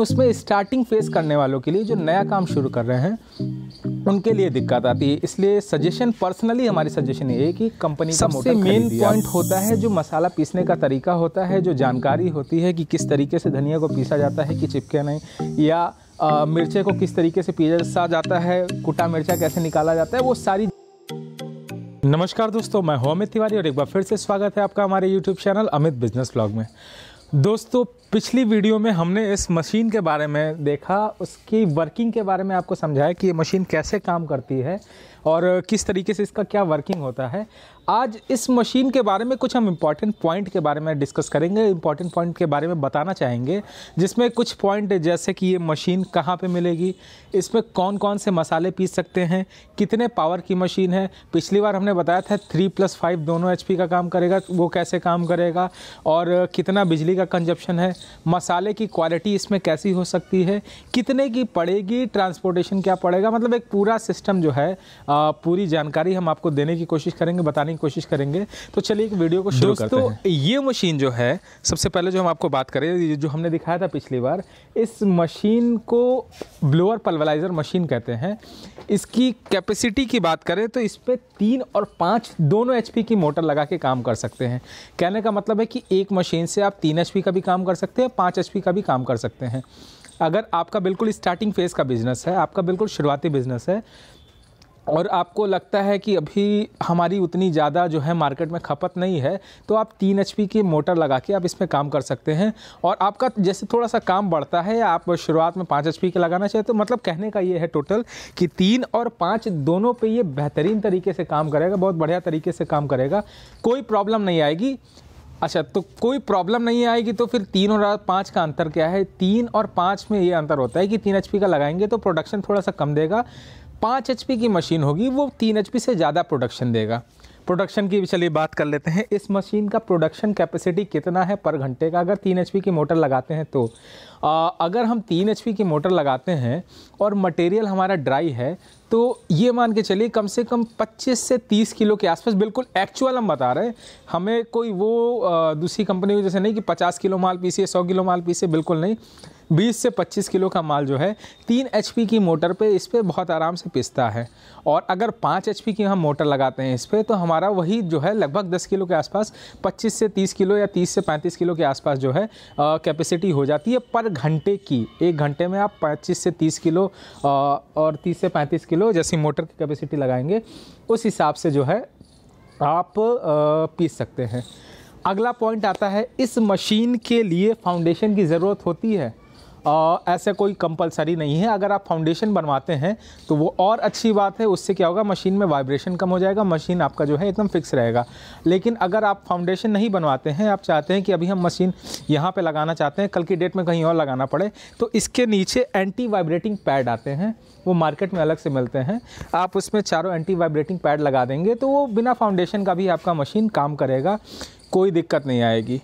उसमें starting phase करने वालों के लिए जो नया काम शुरू कर रहे हैं उनके लिए दिक्कत आती है इसलिए सजेशन पर्सनली हमारी सजेशन ये है कि कंपनी का सबसे मेन पॉइंट होता है जो मसाला पीसने का तरीका होता है जो जानकारी होती है कि किस तरीके से धनिया को पीसा जाता है कि चिपके नहीं या मिर्चे को किस तरीके से पीसा जाता है कुटा मिर्चा कैसे निकाला जाता है वो सारी नमस्कार दोस्तों मैं हूं अमित तिवारी और एक बार फिर से स्वागत है आपका हमारे YouTube channel Amit business blog में दोस्तों पिछली वीडियो में हमने इस मशीन के बारे में देखा उसकी वर्किंग के बारे में आपको समझाया कि ये मशीन कैसे काम करती है और किस तरीके से इसका क्या वर्किंग होता है आज इस मशीन के बारे में कुछ हम इम्पॉर्टेंट पॉइंट के बारे में डिस्कस करेंगे इम्पॉर्टेंट पॉइंट के बारे में बताना चाहेंगे जिसमें कुछ पॉइंट जैसे कि ये मशीन कहाँ पे मिलेगी इसमें कौन कौन से मसाले पीस सकते हैं कितने पावर की मशीन है पिछली बार हमने बताया था थ्री प्लस फाइव दोनों एच का, का काम करेगा वो कैसे काम करेगा और कितना बिजली का कंजप्शन है मसाले की क्वालिटी इसमें कैसी हो सकती है कितने की पड़ेगी ट्रांसपोर्टेशन क्या पड़ेगा मतलब एक पूरा सिस्टम जो है पूरी जानकारी हम आपको देने की कोशिश करेंगे बताने की कोशिश करेंगे तो चलिए एक वीडियो को शुरू करते हैं ये मशीन जो है सबसे पहले जो हम आपको बात करें जो हमने दिखाया था पिछली बार इस मशीन को ब्लोअर पल्वलाइज़र मशीन कहते हैं इसकी कैपेसिटी की बात करें तो इस पर तीन और पाँच दोनों एच की मोटर लगा के काम कर सकते हैं कहने का मतलब है कि एक मशीन से आप तीन एच का भी काम कर सकते हैं पाँच एच का भी काम कर सकते हैं अगर आपका बिल्कुल स्टार्टिंग फेज़ का बिज़नेस है आपका बिल्कुल शुरुआती बिज़नेस है और आपको लगता है कि अभी हमारी उतनी ज़्यादा जो है मार्केट में खपत नहीं है तो आप तीन एच की मोटर लगा के आप इसमें काम कर सकते हैं और आपका जैसे थोड़ा सा काम बढ़ता है आप शुरुआत में पाँच एच के लगाना चाहिए तो मतलब कहने का ये है टोटल कि तीन और पाँच दोनों पे ये बेहतरीन तरीके से काम करेगा बहुत बढ़िया तरीके से काम करेगा कोई प्रॉब्लम नहीं आएगी अच्छा तो कोई प्रॉब्लम नहीं आएगी तो फिर तीन और पाँच का अंतर क्या है तीन और पाँच में ये अंतर होता है कि तीन एच का लगाएंगे तो प्रोडक्शन थोड़ा सा कम देगा पाँच एच की मशीन होगी वो तीन एच से ज़्यादा प्रोडक्शन देगा प्रोडक्शन की भी चलिए बात कर लेते हैं इस मशीन का प्रोडक्शन कैपेसिटी कितना है पर घंटे का अगर तीन एच की मोटर लगाते हैं तो आ, अगर हम तीन एच की मोटर लगाते हैं और मटेरियल हमारा ड्राई है तो ये मान के चलिए कम से कम 25 से 30 किलो के आसपास बिल्कुल एक्चुअल हम बता रहे हैं हमें कोई वो दूसरी कंपनी जैसे नहीं कि 50 किलो माल पीसिए 100 किलो माल पीसी बिल्कुल नहीं 20 से 25 किलो का माल जो है तीन एच की मोटर पे इस पर बहुत आराम से पिसता है और अगर पाँच एच की हम मोटर लगाते हैं इस पर तो हमारा वही जो है लगभग दस किलो के आसपास पच्चीस से तीस किलो या तीस से पैंतीस किलो के आसपास जो है कैपेसिटी हो जाती है पर घंटे की एक घंटे में आप 25 से तीस किलो आ, और तीस से पैंतीस किलो जैसी मोटर की कैपेसिटी लगाएंगे उस हिसाब से जो है आप पीस सकते हैं अगला पॉइंट आता है इस मशीन के लिए फाउंडेशन की ज़रूरत होती है ऐसे कोई कंपलसरी नहीं है अगर आप फाउंडेशन बनवाते हैं तो वो और अच्छी बात है उससे क्या होगा मशीन में वाइब्रेशन कम हो जाएगा मशीन आपका जो है एकदम फिक्स रहेगा लेकिन अगर आप फाउंडेशन नहीं बनवाते हैं आप चाहते हैं कि अभी हम मशीन यहाँ पर लगाना चाहते हैं कल की डेट में कहीं और लगाना पड़े तो इसके नीचे एंटी वाइब्रेटिंग पैड आते हैं वो मार्केट में अलग से मिलते हैं आप उसमें चारों एंटी वाइब्रेटिंग पैड लगा देंगे तो वो बिना फाउंडेशन का भी आपका मशीन काम करेगा कोई दिक्कत नहीं आएगी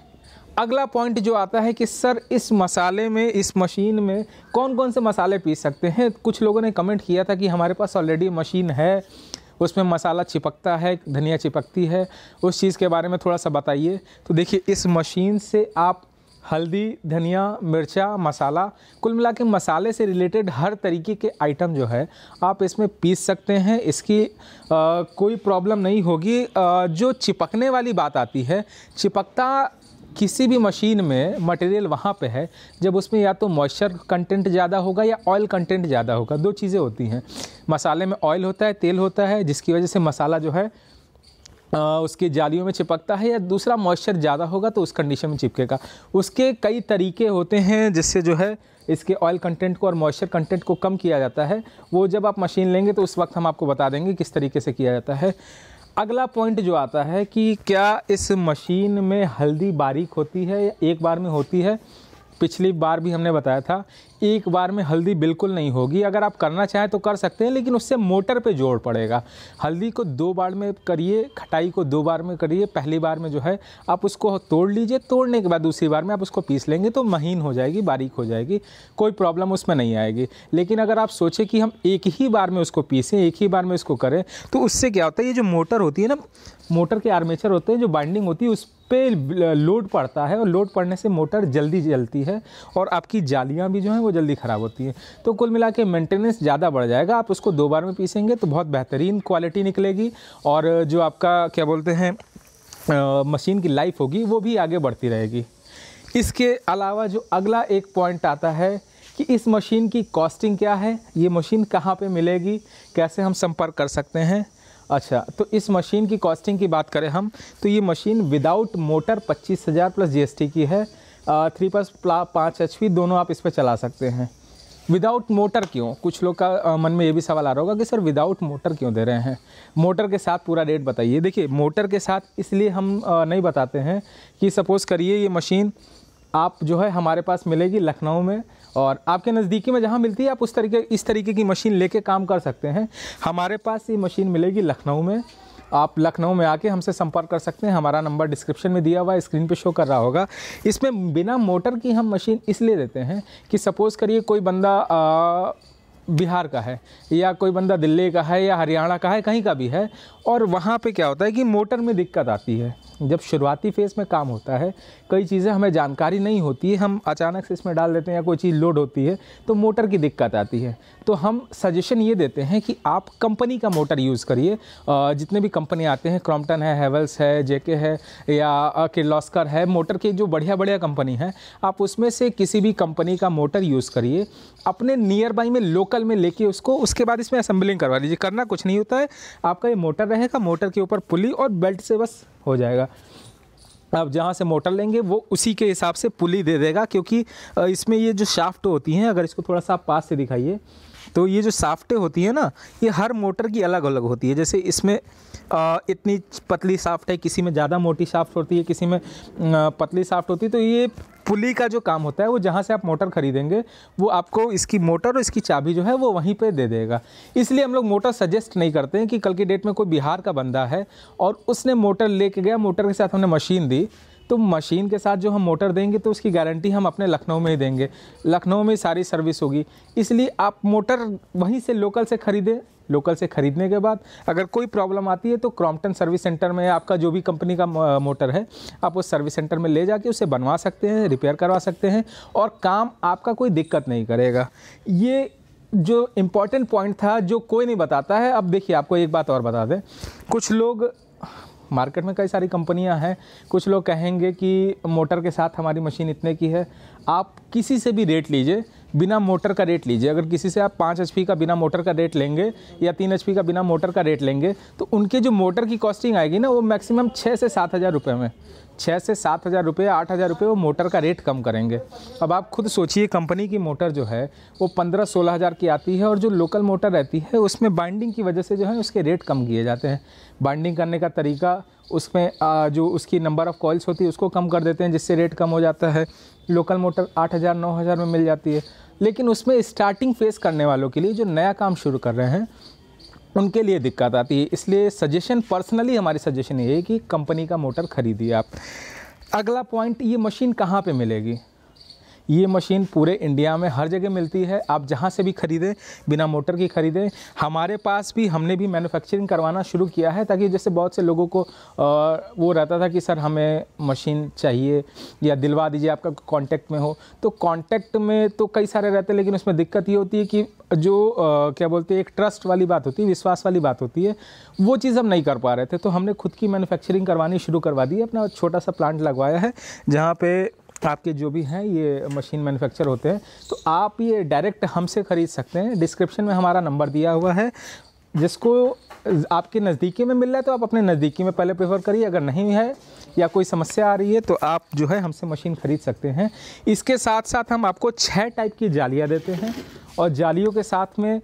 अगला पॉइंट जो आता है कि सर इस मसाले में इस मशीन में कौन कौन से मसाले पीस सकते हैं कुछ लोगों ने कमेंट किया था कि हमारे पास ऑलरेडी मशीन है उसमें मसाला चिपकता है धनिया चिपकती है उस चीज़ के बारे में थोड़ा सा बताइए तो देखिए इस मशीन से आप हल्दी धनिया मिर्चा मसाला कुल मिला के मसाले से रिलेटेड हर तरीके के आइटम जो है आप इसमें पीस सकते हैं इसकी आ, कोई प्रॉब्लम नहीं होगी आ, जो चिपकने वाली बात आती है चिपकता किसी भी मशीन में मटेरियल वहाँ पे है जब उसमें या तो मॉइस्चर कंटेंट ज़्यादा होगा या ऑयल कंटेंट ज़्यादा होगा दो चीज़ें होती हैं मसाले में ऑयल होता है तेल होता है जिसकी वजह से मसाला जो है उसकी जालियों में चिपकता है या दूसरा मॉइस्चर ज़्यादा होगा तो उस कंडीशन में चिपकेगा उसके कई तरीके होते हैं जिससे जो है इसके ऑयल कंटेंट को और मॉइस्चर कंटेंट को कम किया जाता है वो जब आप मशीन लेंगे तो उस वक्त हम आपको बता देंगे किस तरीके से किया जाता है अगला पॉइंट जो आता है कि क्या इस मशीन में हल्दी बारीक होती है या एक बार में होती है पिछली बार भी हमने बताया था एक बार में हल्दी बिल्कुल नहीं होगी अगर आप करना चाहें तो कर सकते हैं लेकिन उससे मोटर पे जोर पड़ेगा हल्दी को दो बार में करिए खटाई को दो बार में करिए पहली बार में जो है आप उसको तोड़ लीजिए तोड़ने के बाद दूसरी बार में आप उसको पीस लेंगे तो महीन हो जाएगी बारीक हो जाएगी कोई प्रॉब्लम उसमें नहीं आएगी लेकिन अगर आप सोचें कि हम एक ही बार में उसको पीसें एक ही बार में उसको करें तो उससे क्या होता है ये जो मोटर होती है ना मोटर के आर्मेचर होते हैं जो बाइंडिंग होती है उस पर लोड पड़ता है और लोड पड़ने से मोटर जल्दी जलती है और आपकी जालियाँ भी जो हैं वो जल्दी ख़राब होती हैं तो कुल मिला के मैंटेनेंस ज़्यादा बढ़ जाएगा आप उसको दो बार में पीसेंगे तो बहुत बेहतरीन क्वालिटी निकलेगी और जो आपका क्या बोलते हैं मशीन की लाइफ होगी वो भी आगे बढ़ती रहेगी इसके अलावा जो अगला एक पॉइंट आता है कि इस मशीन की कॉस्टिंग क्या है ये मशीन कहाँ पे मिलेगी कैसे हम संपर्क कर सकते हैं अच्छा तो इस मशीन की कॉस्टिंग की बात करें हम तो ये मशीन विदाउट मोटर पच्चीस हज़ार प्लस जीएसटी की है थ्री प्लस पाँच एच दोनों आप इस पर चला सकते हैं विदाउट मोटर क्यों कुछ लोग का आ, मन में ये भी सवाल आ रहा होगा कि सर विदाउट मोटर क्यों दे रहे हैं मोटर के साथ पूरा रेट बताइए देखिए मोटर के साथ इसलिए हम आ, नहीं बताते हैं कि सपोज़ करिए ये मशीन आप जो है हमारे पास मिलेगी लखनऊ में और आपके नज़दीकी में जहाँ मिलती है आप उस तरीके इस तरीके की मशीन लेके काम कर सकते हैं हमारे पास ये मशीन मिलेगी लखनऊ में आप लखनऊ में आके हमसे संपर्क कर सकते हैं हमारा नंबर डिस्क्रिप्शन में दिया हुआ है स्क्रीन पे शो कर रहा होगा इसमें बिना मोटर की हम मशीन इसलिए देते हैं कि सपोज़ करिए कोई बंदा आ, बिहार का है या कोई बंदा दिल्ली का है या हरियाणा का है कहीं का भी है और वहाँ पे क्या होता है कि मोटर में दिक्कत आती है जब शुरुआती फेज़ में काम होता है कई चीज़ें हमें जानकारी नहीं होती है हम अचानक से इसमें डाल देते हैं या कोई चीज़ लोड होती है तो मोटर की दिक्कत आती है तो हम सजेशन ये देते हैं कि आप कंपनी का मोटर यूज़ करिए जितने भी कंपनी आते हैं क्रॉम्पटन है हेवल्स है जेके है या किर्लॉस्कर है मोटर की जो बढ़िया बढ़िया कंपनी है आप उसमें से किसी भी कंपनी का मोटर यूज़ करिए अपने नियर बाई में लोकल लोकल में लेके उसको उसके बाद इसमें असेंबलिंग करवा लीजिए करना कुछ नहीं होता है आपका ये मोटर रहेगा मोटर के ऊपर पुली और बेल्ट से बस हो जाएगा आप जहाँ से मोटर लेंगे वो उसी के हिसाब से पुली दे देगा क्योंकि इसमें ये जो शाफ्ट होती हैं अगर इसको थोड़ा सा आप पास से दिखाइए तो ये जो साफ्टें होती है ना ये हर मोटर की अलग अलग होती है जैसे इसमें इतनी पतली साफ्ट है किसी में ज़्यादा मोटी साफ्ट होती है किसी में पतली साफ्ट होती है तो ये पुली का जो काम होता है वो जहाँ से आप मोटर खरीदेंगे वो आपको इसकी मोटर और इसकी चाबी जो है वो वहीं पे दे देगा इसलिए हम लोग मोटर सजेस्ट नहीं करते हैं कि कल की डेट में कोई बिहार का बंदा है और उसने मोटर लेके गया मोटर के साथ हमने मशीन दी तो मशीन के साथ जो हम मोटर देंगे तो उसकी गारंटी हम अपने लखनऊ में ही देंगे लखनऊ में सारी सर्विस होगी इसलिए आप मोटर वहीं से लोकल से ख़रीदें लोकल से ख़रीदने के बाद अगर कोई प्रॉब्लम आती है तो क्रॉम्पटन सर्विस सेंटर में आपका जो भी कंपनी का मोटर है आप उस सर्विस सेंटर में ले जाके उसे बनवा सकते हैं रिपेयर करवा सकते हैं और काम आपका कोई दिक्कत नहीं करेगा ये जो इम्पॉर्टेंट पॉइंट था जो कोई नहीं बताता है अब देखिए आपको एक बात और बता दें कुछ लोग मार्केट में कई सारी कंपनियां हैं कुछ लोग कहेंगे कि मोटर के साथ हमारी मशीन इतने की है आप किसी से भी रेट लीजिए बिना मोटर का रेट लीजिए अगर किसी से आप पाँच एच का बिना मोटर का रेट लेंगे या तीन एच का बिना मोटर का रेट लेंगे तो उनके जो मोटर की कॉस्टिंग आएगी ना वो मैक्सिमम छः से सात हज़ार रुपये में छः से सात हज़ार रुपये आठ हज़ार रुपये वो मोटर का रेट कम करेंगे अब आप खुद सोचिए कंपनी की मोटर जो है वो पंद्रह सोलह हज़ार की आती है और जो लोकल मोटर रहती है उसमें बाइंडिंग की वजह से जो है उसके रेट कम किए जाते हैं बाइंडिंग करने का तरीका उसमें जो उसकी नंबर ऑफ़ कॉल्स होती है उसको कम कर देते हैं जिससे रेट कम हो जाता है लोकल मोटर आठ हज़ार नौ हज़ार में मिल जाती है लेकिन उसमें स्टार्टिंग फेस करने वालों के लिए जो नया काम शुरू कर रहे हैं उनके लिए दिक्कत आती है इसलिए सजेशन पर्सनली हमारी सजेशन ये है कि कंपनी का मोटर खरीदिए आप अगला पॉइंट ये मशीन कहाँ पे मिलेगी ये मशीन पूरे इंडिया में हर जगह मिलती है आप जहाँ से भी ख़रीदें बिना मोटर की ख़रीदें हमारे पास भी हमने भी मैन्युफैक्चरिंग करवाना शुरू किया है ताकि जैसे बहुत से लोगों को वो रहता था कि सर हमें मशीन चाहिए या दिलवा दीजिए आपका कॉन्टैक्ट में हो तो कॉन्टैक्ट में तो कई सारे रहते हैं लेकिन उसमें दिक्कत ये होती है कि जो आ, क्या बोलते हैं एक ट्रस्ट वाली बात होती है विश्वास वाली बात होती है वो चीज़ हम नहीं कर पा रहे थे तो हमने खुद की मैन्युफैक्चरिंग करवानी शुरू करवा दी अपना छोटा सा प्लांट लगवाया है जहाँ पे आपके जो भी हैं ये मशीन मैन्युफैक्चर होते हैं तो आप ये डायरेक्ट हमसे ख़रीद सकते हैं डिस्क्रिप्शन में हमारा नंबर दिया हुआ है जिसको आपके नज़दीकी में मिल रहा है तो आप अपने नज़दीकी में पहले प्रेफर करिए अगर नहीं है या कोई समस्या आ रही है तो आप जो है हमसे मशीन ख़रीद सकते हैं इसके साथ साथ हम आपको छः टाइप की जालियाँ देते हैं और जालियों के साथ में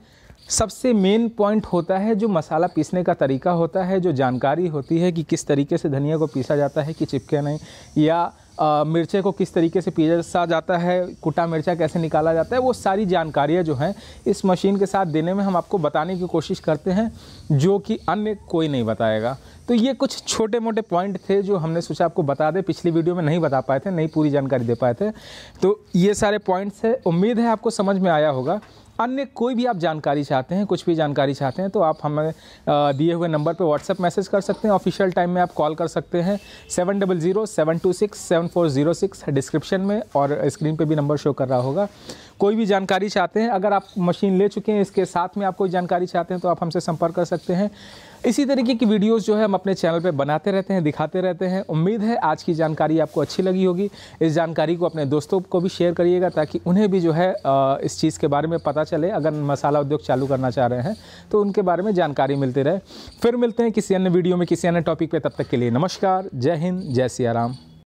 सबसे मेन पॉइंट होता है जो मसाला पीसने का तरीका होता है जो जानकारी होती है कि किस तरीके से धनिया को पीसा जाता है कि चिपके नहीं या मिर्चे को किस तरीके से पीसा जाता है कुटा मिर्चा कैसे निकाला जाता है वो सारी जानकारियाँ जो हैं इस मशीन के साथ देने में हम आपको बताने की कोशिश करते हैं जो कि अन्य कोई नहीं बताएगा तो ये कुछ छोटे मोटे पॉइंट थे जो हमने सोचा आपको बता दें पिछली वीडियो में नहीं बता पाए थे नहीं पूरी जानकारी दे पाए थे तो ये सारे पॉइंट्स हैं उम्मीद है आपको समझ में आया होगा अन्य कोई भी आप जानकारी चाहते हैं कुछ भी जानकारी चाहते हैं तो आप हमें दिए हुए नंबर पर व्हाट्सअप मैसेज कर सकते हैं ऑफिशियल टाइम में आप कॉल कर सकते हैं seven double zero seven two six seven four zero six description में और स्क्रीन पर भी नंबर शो कर रहा होगा कोई भी जानकारी चाहते हैं अगर आप मशीन ले चुके हैं इसके साथ में आप कोई जानकारी चाहते हैं तो आप हमसे संपर्क कर सकते हैं इसी तरीके की वीडियोस जो है हम अपने चैनल पे बनाते रहते हैं दिखाते रहते हैं उम्मीद है आज की जानकारी आपको अच्छी लगी होगी इस जानकारी को अपने दोस्तों को भी शेयर करिएगा ताकि उन्हें भी जो है इस चीज़ के बारे में पता चले अगर मसाला उद्योग चालू करना चाह रहे हैं तो उनके बारे में जानकारी मिलती रहे फिर मिलते हैं किसी अन्य वीडियो में किसी अन्य टॉपिक पर तब तक के लिए नमस्कार जय हिंद जय सियाराम